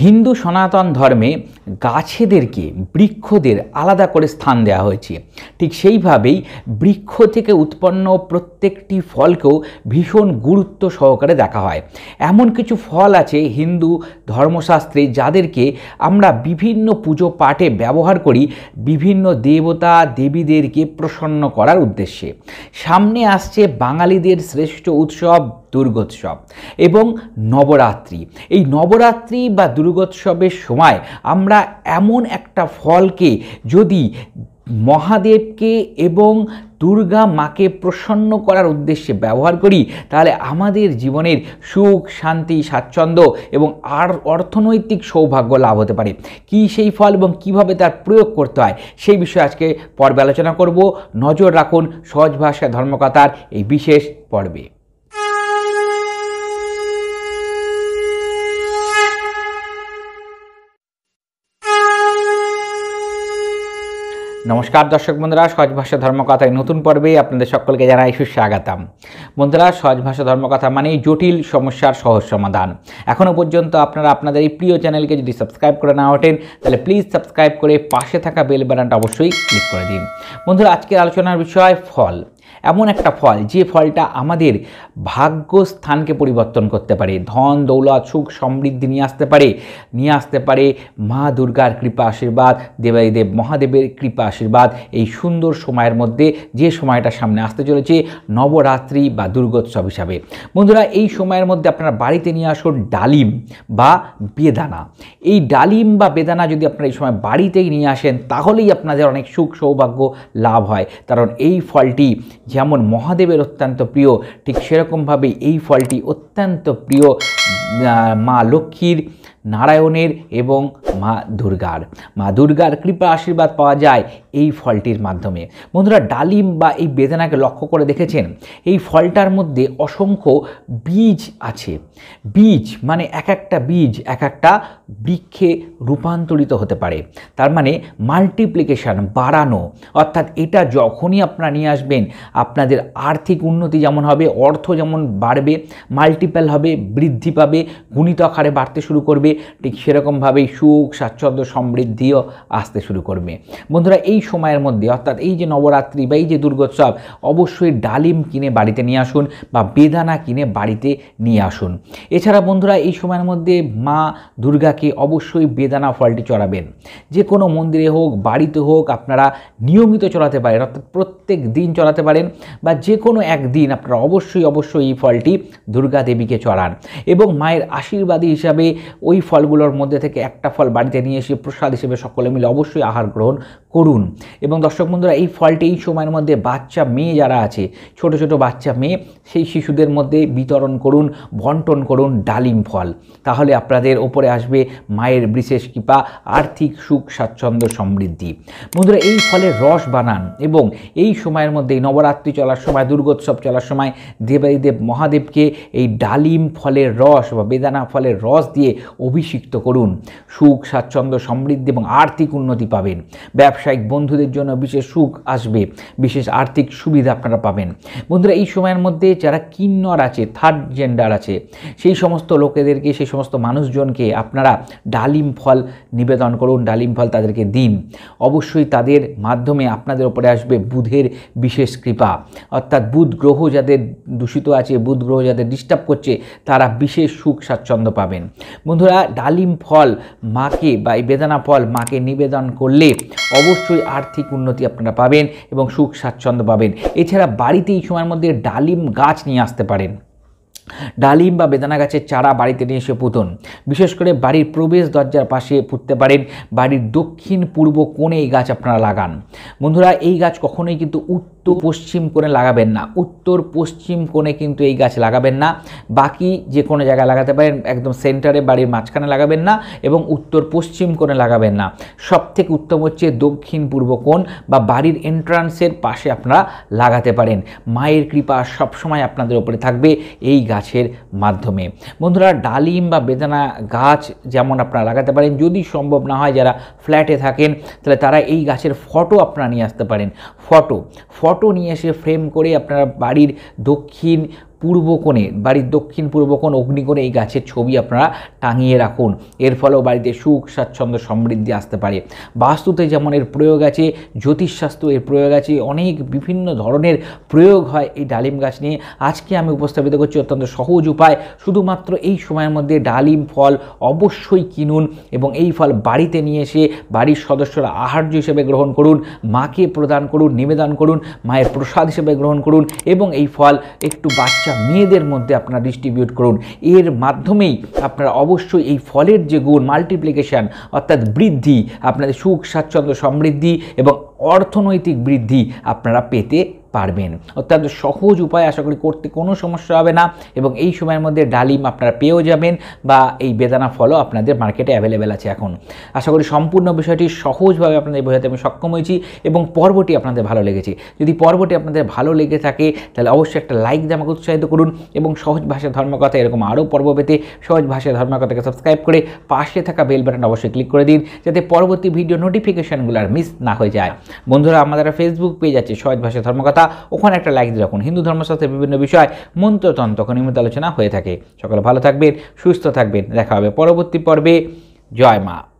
হিন্দু সনাতন ধর্মে গাছেদেরকে বৃক্ষদের আলাদা করে স্থান দেওয়া হয়েছে ঠিক সেইভাবেই বৃক্ষ থেকে উৎপন্ন প্রত্যেকটি ফলকেও ভীষণ গুরুত্ব সহকারে দেখা হয় এমন কিছু ফল আছে হিন্দু ধর্মশাস্ত্রে যাদেরকে আমরা বিভিন্ন পুজো পাঠে ব্যবহার করি বিভিন্ন দেবতা দেবীদেরকে প্রসন্ন করার উদ্দেশ্যে সামনে আসছে বাঙালিদের শ্রেষ্ঠ উৎসব দুর্গোৎসব এবং নবরাত্রি এই নবরাত্রি বা দুর্গোৎসবের সময় আমরা এমন একটা ফলকে যদি মহাদেবকে এবং দুর্গা মাকে প্রসন্ন করার উদ্দেশ্যে ব্যবহার করি তাহলে আমাদের জীবনের সুখ শান্তি স্বাচ্ছন্দ্য এবং আর অর্থনৈতিক সৌভাগ্য লাভ হতে পারে কি সেই ফল এবং কিভাবে তার প্রয়োগ করতে হয় সেই বিষয়ে আজকে পর্বে আলোচনা করব নজর রাখুন সহজ ভাষায় ধর্মকথার এই বিশেষ পর্বে নমস্কার দর্শক বন্ধুরা সহজ ভাষা ধর্মকথায় নতুন পর্বেই আপনাদের সকলকে জানাই সুস্বাগতম বন্ধুরা সহজ ভাষা ধর্মকথা মানেই জটিল সমস্যার সহজ সমাধান এখনও পর্যন্ত আপনারা আপনাদের এই প্রিয় চ্যানেলকে যদি সাবস্ক্রাইব করে না ওঠেন তাহলে প্লিজ সাবস্ক্রাইব করে পাশে থাকা বেল বানানটা অবশ্যই ক্লিক করে দিন বন্ধুরা আজকের আলোচনার বিষয় ফল এমন একটা ফল যে ফলটা আমাদের ভাগ্য স্থানকে পরিবর্তন করতে পারে ধন দৌলত সুখ সমৃদ্ধি নিয়ে আসতে পারে নিয়ে আসতে পারে মা দুর্গার কৃপা আশীর্বাদ দেবাদিদেব মহাদেবের কৃপা আশীর্বাদ এই সুন্দর সময়ের মধ্যে যে সময়টা সামনে আসতে চলেছে নবরাত্রি বা দুর্গোৎসব হিসাবে বন্ধুরা এই সময়ের মধ্যে আপনারা বাড়িতে নিয়ে আসুন ডালিম বা বেদানা এই ডালিম বা বেদানা যদি আপনারা এই সময় বাড়িতেই নিয়ে আসেন তাহলেই আপনাদের অনেক সুখ সৌভাগ্য লাভ হয় কারণ এই ফলটি যেমন মহাদেবের অত্যন্ত প্রিয় ঠিক সেরকমভাবেই এই ফলটি অত্যন্ত প্রিয় মা লক্ষ্মীর নারায়ণের এবং মা দুর্গার মা দুর্গার কৃপা আশীর্বাদ পাওয়া যায় এই ফলটির মাধ্যমে বন্ধুরা ডালিম বা এই বেদনাকে লক্ষ্য করে দেখেছেন এই ফলটার মধ্যে অসংখ্য বীজ আছে বীজ মানে এক একটা বীজ এক একটা বৃক্ষে রূপান্তরিত হতে পারে তার মানে মাল্টিপ্লিকেশান বাড়ানো অর্থাৎ এটা যখনই আপনারা নিয়ে আসবেন আপনাদের আর্থিক উন্নতি যেমন হবে অর্থ যেমন বাড়বে মাল্টিপ্যাল হবে বৃদ্ধি পাবে গুণিত আকারে বাড়তে শুরু করবে ঠিক সেরকমভাবেই সুখ স্বাচ্ছন্দ্য সমৃদ্ধিও আসতে শুরু করবে বন্ধুরা এই সময়ের মধ্যে অর্থাৎ এই যে নবরাত্রি বা এই যে দুর্গোৎসব অবশ্যই ডালিম কিনে বাড়িতে নিয়ে আসুন বা বেদানা কিনে বাড়িতে নিয়ে আসুন এছাড়া বন্ধুরা এই সময়ের মধ্যে মা দুর্গাকে অবশ্যই বেদানা ফলটি চড়াবেন যে কোনো মন্দিরে হোক বাড়িতে হোক আপনারা নিয়মিত চড়াতে পারেন অর্থাৎ প্রত্যেক দিন চড়াতে পারেন বা যে কোনো একদিন আপনারা অবশ্যই অবশ্যই এই ফলটি দুর্গা দেবীকে চড়ান এবং মায়ের আশীর্বাদী হিসাবে ওই ফলগুলোর মধ্যে থেকে একটা ফল বাড়িতে নিয়ে এসে প্রসাদ হিসেবে সকলে মিলে অবশ্যই আহার গ্রহণ করুন এবং দর্শক বন্ধুরা এই ফলটি এই সময়ের মধ্যে বাচ্চা মেয়ে যারা আছে ছোট ছোট বাচ্চা মেয়ে সেই শিশুদের মধ্যে বিতরণ করুন বন্টন করুন ডালিম ফল তাহলে আপনাদের ওপরে আসবে মায়ের বিশেষ কৃপা আর্থিক সুখ স্বাচ্ছন্দ্য সমৃদ্ধি বন্ধুরা এই ফলের রস বানান এবং এই সময়ের মধ্যে নবরাত্রি চলার সময় দুর্গোৎসব চলার সময় দেবাদিদেব মহাদেবকে এই ডালিম ফলের রস বা বেদানা ফলের রস দিয়ে ও অভিষিক্ত করুন সুখ স্বাচ্ছন্দ্য সমৃদ্ধি এবং আর্থিক উন্নতি পাবেন ব্যবসায়িক বন্ধুদের জন্য বিশেষ সুখ আসবে বিশেষ আর্থিক সুবিধা আপনারা পাবেন বন্ধুরা এই সময়ের মধ্যে যারা কিন্নর আছে থার্ড জেন্ডার আছে সেই সমস্ত লোকেদেরকে সেই সমস্ত মানুষজনকে আপনারা ডালিম ফল নিবেদন করুন ডালিম ফল তাদেরকে দিন অবশ্যই তাদের মাধ্যমে আপনাদের ওপরে আসবে বুধের বিশেষ কৃপা অর্থাৎ বুধ গ্রহ যাদের দূষিত আছে বুধ গ্রহ যাদের ডিস্টার্ব করছে তারা বিশেষ সুখ স্বাচ্ছন্দ্য পাবেন বন্ধুরা ডালিম ফল মাকে বা এই বেদানা ফল মাকে নিবেদন করলে অবশ্যই আর্থিক উন্নতি আপনারা পাবেন এবং সুখ স্বাচ্ছন্দ্য পাবেন এছাড়া বাড়িতে এই সময়ের মধ্যে ডালিম গাছ নিয়ে আসতে পারেন ডালিম বা বেদানা গাছের চারা বাড়িতে নিয়ে এসে পুতুন বিশেষ করে বাড়ির প্রবেশ দরজার পাশে পুঁততে পারেন বাড়ির দক্ষিণ পূর্ব কোণে এই গাছ আপনারা লাগান বন্ধুরা এই গাছ কখনোই কিন্তু উত্তর উত্তর পশ্চিম কোণে লাগাবেন না উত্তর পশ্চিম কোণে কিন্তু এই গাছ লাগাবেন না বাকি যে কোনো জায়গায় লাগাতে পারেন একদম সেন্টারে বাড়ির মাঝখানে লাগাবেন না এবং উত্তর পশ্চিম কোণে লাগাবেন না সবথেকে উত্তম হচ্ছে দক্ষিণ পূর্ব কোণ বা বাড়ির এন্ট্রান্সের পাশে আপনারা লাগাতে পারেন মায়ের কৃপা সবসময় আপনাদের ওপরে থাকবে এই গাছের মাধ্যমে বন্ধুরা ডালিম বা বেদানা গাছ যেমন আপনারা লাগাতে পারেন যদি সম্ভব না হয় যারা ফ্ল্যাটে থাকেন তাহলে তারা এই গাছের ফটো আপনারা নিয়ে আসতে পারেন ফটো ফটো নিয়ে এসে ফ্রেম করে আপনারা বাড়ির দক্ষিণ পূর্ব কোণে বাড়ির দক্ষিণ পূর্ব কোণ অগ্নিকোণে এই গাছের ছবি আপনারা টাঙিয়ে রাখুন এর ফলেও বাড়িতে সুখ স্বাচ্ছন্দ্য সমৃদ্ধি আসতে পারে বাস্তুতে যেমন এর প্রয়োগ আছে জ্যোতিষশাস্ত্র এর প্রয়োগ আছে অনেক বিভিন্ন ধরনের প্রয়োগ হয় এই ডালিম গাছ নিয়ে আজকে আমি উপস্থাপিত করছি অত্যন্ত সহজ উপায় শুধুমাত্র এই সময়ের মধ্যে ডালিম ফল অবশ্যই কিনুন এবং এই ফল বাড়িতে নিয়ে এসে বাড়ির সদস্যরা আহার্য হিসেবে গ্রহণ করুন মাকে প্রদান করুন নিবেদন করুন মায়ের প্রসাদ হিসেবে গ্রহণ করুন এবং এই ফল একটু বাচ্চা বাচ্চা মেয়েদের মধ্যে আপনারা ডিস্ট্রিবিউট করুন এর মাধ্যমেই আপনারা অবশ্যই এই ফলের যে গুণ মাল্টিপ্লিকেশান অর্থাৎ বৃদ্ধি আপনাদের সুখ স্বাচ্ছন্দ্য সমৃদ্ধি এবং অর্থনৈতিক বৃদ্ধি আপনারা পেতে পারবেন অর্থাৎ সহজ উপায় আশা করি করতে কোনো সমস্যা হবে না এবং এই সময়ের মধ্যে ডালিম আপনারা পেয়েও যাবেন বা এই বেদানা ফলও আপনাদের মার্কেটে অ্যাভেলেবেল আছে এখন আশা করি সম্পূর্ণ বিষয়টি সহজভাবে আপনাদের বোঝাতে আমি সক্ষম হয়েছি এবং পর্বটি আপনাদের ভালো লেগেছে যদি পর্বটি আপনাদের ভালো লেগে থাকে তাহলে অবশ্যই একটা লাইক দিয়ে আমাকে উৎসাহিত করুন এবং সহজ ভাষায় ধর্মকথা এরকম আরও পর্ব পেতে সহজ ভাষায় ধর্মকথাকে সাবস্ক্রাইব করে পাশে থাকা বেল বাটন অবশ্যই ক্লিক করে দিন যাতে পরবর্তী ভিডিও নোটিফিকেশানগুলো আর মিস না হয়ে যায় বন্ধুরা আমাদের ফেসবুক পেজ আছে সহজ ভাষায় ধর্মকথা কথা ওখানে একটা লাইক দিয়ে রাখুন হিন্দু ধর্মশাস্ত্রের বিভিন্ন বিষয় মন্ত্রতন্ত্র নিয়মিত আলোচনা হয়ে থাকে সকলে ভালো থাকবেন সুস্থ থাকবেন দেখা হবে পরবর্তী পর্বে জয় মা